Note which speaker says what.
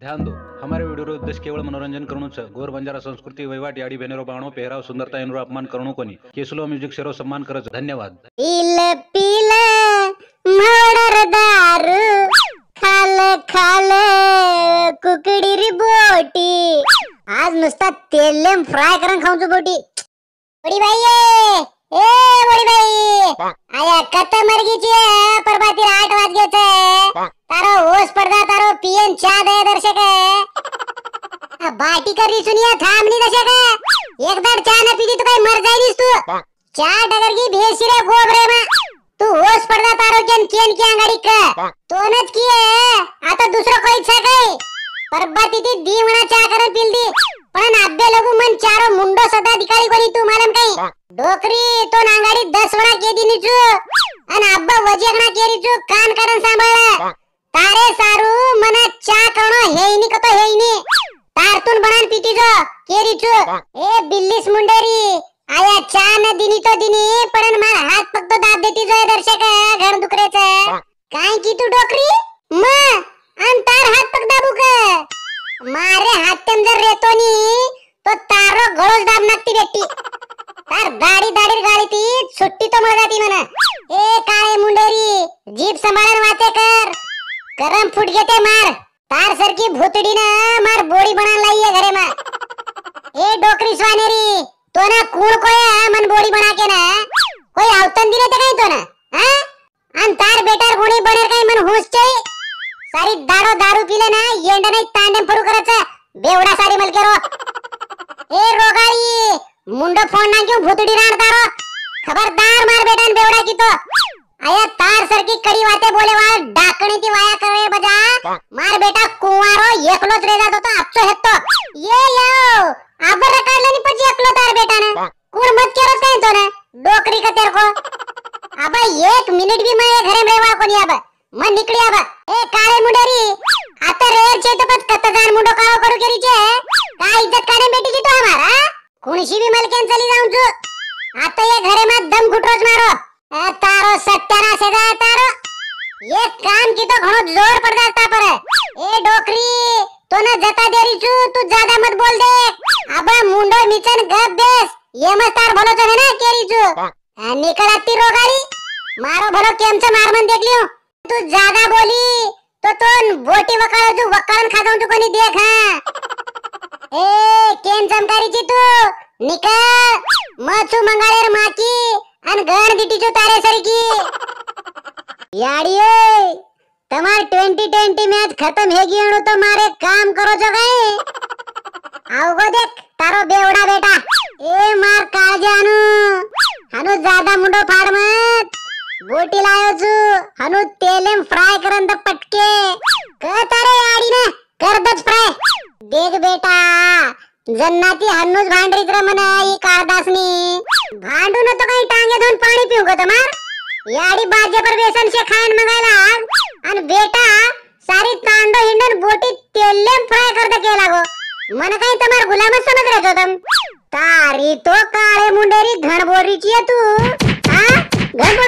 Speaker 1: ध्यान दो हमारे वीडियो का उद्देश्य केवल मनोरंजन करणु है गोर बंजारा संस्कृति वहीवाट याडी बहनेरो बाणो पहराव सुंदरता इनरो अपमान करणु को नहीं केसलो म्यूजिक शेरो सम्मान करो धन्यवाद पील पील मर्डर दारू खाल खाल कुकडी री बोटी आज नुसता तेल लेम फ्राय करून खाऊचो बोटी बडी बाई ए बडी बाई आया कत मरगीची परबाती 8 वाजगेचे करी सुनिया थांबली कशा का एकदा चहा ना पिली तर तो काय मर जाईलीस तू चहा डगर की भेसी रे गोबरे मा तू होस पडदा तारो केन केन की अंगाडी का तोनच तो की आता तो दुसरा कोई छा काय परबा तिथे दीवणा चहा करून पिल दी पण आब्बे लगू मन चारो मुंडो सदा दिकाळी कोणी तू मालम काय डोकरी तो नांगाडी 10 वणा के दिनी चू अन अब्बा वजेगणा केरी चू कान करन सांभाळ तारे सारू मना चा करणो हेईनी कतो हेईनी तारतून बनान पिटीच केरीच ए बिल्लीस मुंडेरी आया छान दिनी तो दिनी पण मार हात फक्त दाब देतीच दर्शक घड दुखरेच काय की तू डोकरी म अन तार हात पक दाबू मारे हात जर रेतो नी तो तारो गळोस दाब नागती बेटी तार दाडी दाडीर गाडी ती सुट्टी तो मजाती जाती ए काळे मुंडेरी जीप सांभाळून वाचे कर करम फुट घेते मार તાર સરખી ભૂતડી ના માર બોડી બના લઈએ ઘરે માં એ ડોકરી સ્વાનેરી તો ના કુળ કોય મન બોડી બના કે ના કોઈ આવતન દિને તો કઈ તો ના હા અન તાર બેટાર ગુણી બને કઈ મન હોશ છે સારી દાડો દારૂ પીલે ના યેંડ ને તાંડે ફરું કરે છે બેવડા સારી મલકેરો એ રોગાળી મુંડો ફોન ના ક્યું ભૂતડી રાણ તારો ખબરદાર માર બેટાને બેવડા કીતો આયા તાર સરખી કડી વાતે બોલે વા ડાકણી થી વાયા કરે नहीं तो ना डोकरी का तेरे को अब एक मिनट भी मैं घरे में रहवा को नहीं अब मैं निकली अब ए काले मुंडेरी आता रेर छे तो पत कतदार मुंडो काव करू के रीचे का इज्जत काने बेटी की तो हमारा कुणशी भी मलकेन चली जाऊं छु आता तो ये घरे में दम घुटरोज मारो ए तारो सत्यानाश है तारो ये काम की तो घणो जोर पड़ जाता पर है ए डोकरी तो ना जता देरी छु तू ज्यादा मत बोल देख एमस्तार भलो चने ना केरी जो निकल आती मारो भलो केम से मार मन देख लियो हो. तू ज्यादा बोली तो तोन बोटी वकालो जो वकालन खाता तू तो कोनी देख हां ए केम चमकारी जी तू निकल मचू मंगाले माकी अन गण दिटी जो तारे सरकी याडी ए तमार 2020 मैच खत्म हेगी गियो तो मारे काम करो जो गए आओ गो देख तारो बेवड़ा बेटा ए मार काळजी जानु हनु जादा मुंडो फाड मत बोटी लायो छु हनु तेलेम फ्राई करन द पटके कतारे आडी ने कर दच फ्राई देख बेटा जन्नाती हनुज भांडरी र मन ई काळदासनी भांडू न तो काही टांगे धुन पाणी पिऊ गो तमार याडी बाजे पर बेसन से खायन मगायला अन बेटा सारी तांडो हिंडन बोटी तेलेम फ्राई कर द केला गो मन काही तमार गुलाम समज रहे तो तम તારી તો કાળે મુંડેરી ઘણ બોલરી છે તું હા ઘણ